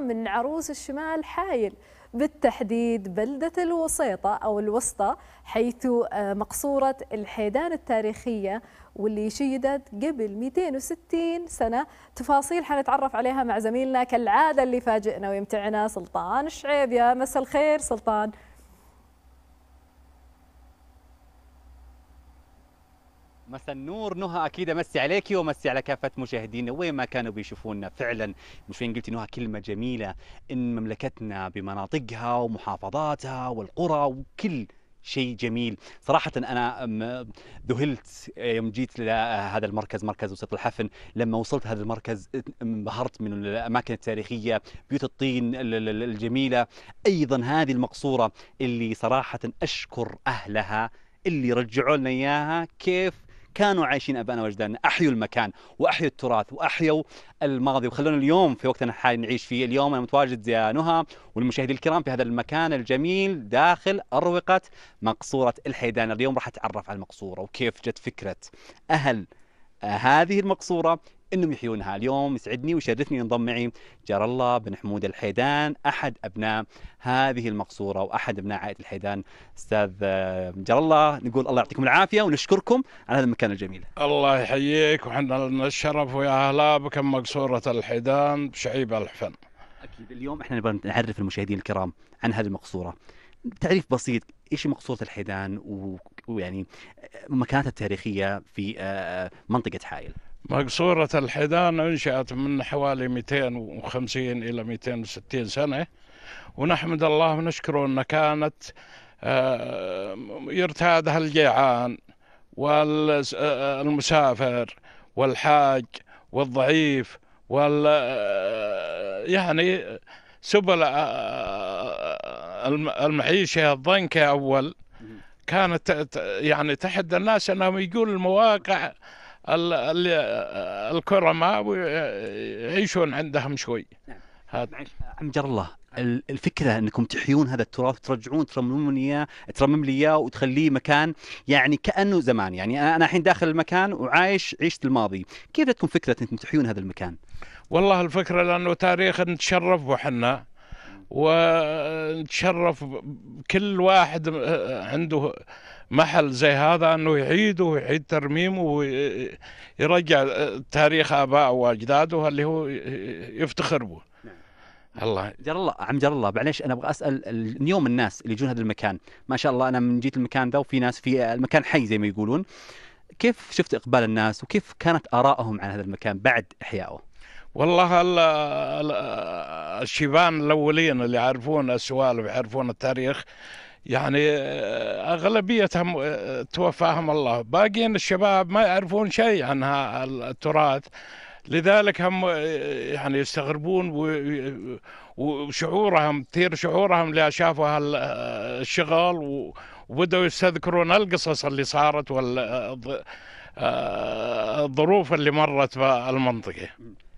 من عروس الشمال حايل بالتحديد بلدة الوسيطة أو الوسطى حيث آه، مقصورة الحيدان التاريخية واللي شيدت قبل 260 سنة تفاصيل حنتعرف عليها مع زميلنا كالعادة اللي فاجئنا ويمتعنا سلطان الشعيب يا مسا الخير سلطان مساء النور نهى اكيد امسي عليكي ومسي على كافه مشاهدينا وين ما كانوا بيشوفونا فعلا مش فين قلتي نهى كلمه جميله ان مملكتنا بمناطقها ومحافظاتها والقرى وكل شيء جميل صراحة أنا ذهلت يوم جيت لهذا المركز مركز وسط الحفن لما وصلت هذا المركز انبهرت من الأماكن التاريخية بيوت الطين الجميلة أيضا هذه المقصورة اللي صراحة أشكر أهلها اللي رجعوا لنا إياها كيف كانوا عايشين ابائنا واجدادنا احيوا المكان واحيوا التراث واحيوا الماضي وخلونا اليوم في وقتنا الحالي نعيش فيه اليوم انا متواجد يا نهى والمشاهدين الكرام في هذا المكان الجميل داخل اروقه مقصوره الحيدان اليوم راح اتعرف على المقصوره وكيف جت فكره اهل آه، هذه المقصوره انهم يحيونها اليوم يسعدني ويشرفني ينضم معي جار الله بن حمود الحيدان احد ابناء هذه المقصوره واحد ابناء عائله الحيدان استاذ آه، جار الله نقول الله يعطيكم العافيه ونشكركم على هذا المكان الجميل الله يحييك وحنا لنا الشرف ويا اهلا بكم مقصوره الحيدان بشعيب الحفن اكيد اليوم احنا نبغى نعرف المشاهدين الكرام عن هذه المقصوره تعريف بسيط ايش مقصوره الحيدان ويعني مكانتها التاريخيه في آه، آه، منطقه حائل مقصورة الحيدان أنشأت من حوالي 250 إلى 260 سنة ونحمد الله ونشكره أن كانت آه، يرتادها الجيعان والمسافر والحاج والضعيف وال آه، يعني سبل آه، المعيشة الضنكة أول كانت يعني تحد الناس أنهم يجون المواقع الكرماء ويعيشون عندهم شوي نعم. عم جر الله الفكره انكم تحيون هذا التراث ترجعون ترممون اياه ترمم لي اياه وتخليه مكان يعني كانه زمان يعني انا الحين داخل المكان وعايش عيشه الماضي كيف تكون فكره انكم تحيون هذا المكان والله الفكره لانه تاريخ نتشرف وحنا ونتشرف كل واحد عنده محل زي هذا انه يعيده ويعيد ترميمه ويرجع تاريخ ابائه واجداده اللي هو يفتخر به. نعم. الله جر الله عم جر الله معليش انا ابغى اسال اليوم الناس اللي يجون هذا المكان ما شاء الله انا من جيت المكان ذا وفي ناس في المكان حي زي ما يقولون كيف شفت اقبال الناس وكيف كانت ارائهم عن هذا المكان بعد احيائه؟ والله الشيبان الاولين اللي يعرفون السوالف ويعرفون التاريخ يعني آه، اغلبيتهم آه، توفاهم الله باقيين الشباب ما يعرفون شيء عن التراث لذلك هم آه، يعني يستغربون وشعورهم تثير شعورهم اللي شافوا هالشغل وبدأوا يستذكرون القصص اللي صارت والظروف اللي مرت في المنطقة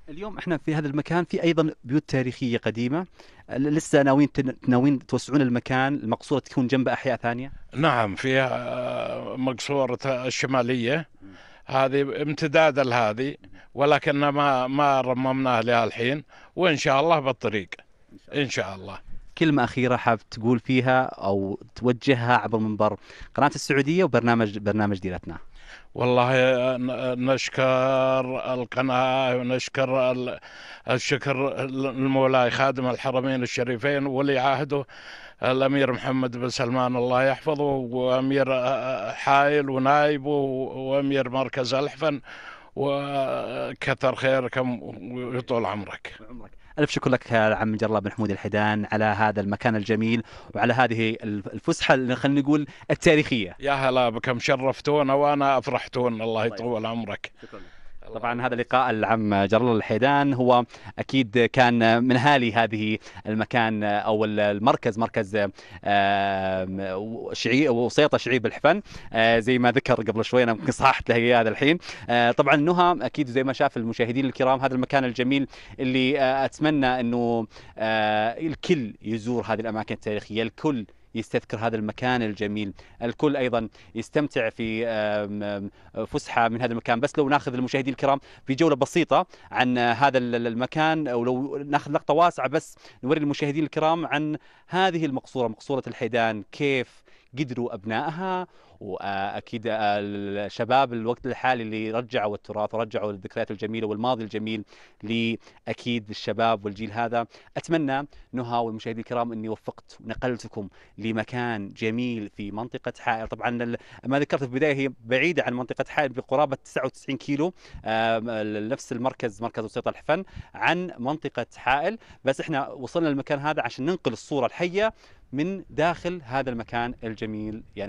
اليوم احنا في هذا المكان في ايضا بيوت تاريخيه قديمه لسه ناويين ناويين توسعون المكان المقصوره تكون جنبه احياء ثانيه؟ نعم في آه، مقصوره الشماليه هذه امتداد لهذه ولكن ما ما رممناها لها الحين وان شاء الله بالطريق إن شاء الله. كلمه اخيره حاب تقول فيها او توجهها عبر منبر قناه السعوديه وبرنامج برنامج ديرتنا والله نشكر القناة ونشكر الشكر المولاي خادم الحرمين الشريفين ولي عهده الأمير محمد بن سلمان الله يحفظه وأمير آه، آه، حائل ونائبه وأمير مركز الحفن وكثر خيركم ويطول عمرك عمرك ألف شكر لك عم جرلا بن حمود الحدان على هذا المكان الجميل وعلى هذه الفسحة خلينا نقول التاريخية يا هلا بكم شرفتونا وأنا أفرحتونا الله يطول عمرك شكرا. طبعا هذا لقاء العم جرال الحيدان هو اكيد كان من هالي هذه المكان او المركز مركز وسيطه شعيب الحفن آه، زي ما ذكر قبل شوي انا ممكن صححت له هذا الحين آه، طبعا نهى اكيد زي ما شاف المشاهدين الكرام هذا المكان الجميل اللي آه، اتمنى انه الكل يزور هذه الاماكن التاريخيه الكل يستذكر هذا المكان الجميل الكل أيضا يستمتع في فسحة من هذا المكان بس لو ناخذ المشاهدين الكرام في جولة بسيطة عن هذا المكان أو لو ناخذ لقطة واسعة بس نوري المشاهدين الكرام عن هذه المقصورة مقصورة الحيدان كيف قدروا أبنائها واكيد آه، الشباب الوقت الحالي اللي رجعوا التراث ورجعوا الذكريات الجميله والماضي الجميل لاكيد الشباب والجيل هذا اتمنى نهى والمشاهدين الكرام اني وفقت ونقلتكم لمكان جميل في منطقه حائل طبعا ما ذكرت في البدايه هي بعيده عن منطقه حائل بقرابه 99 كيلو نفس المركز مركز وسيط الحفن عن منطقه حائل بس احنا وصلنا للمكان هذا عشان ننقل الصوره الحيه من داخل هذا المكان الجميل يعني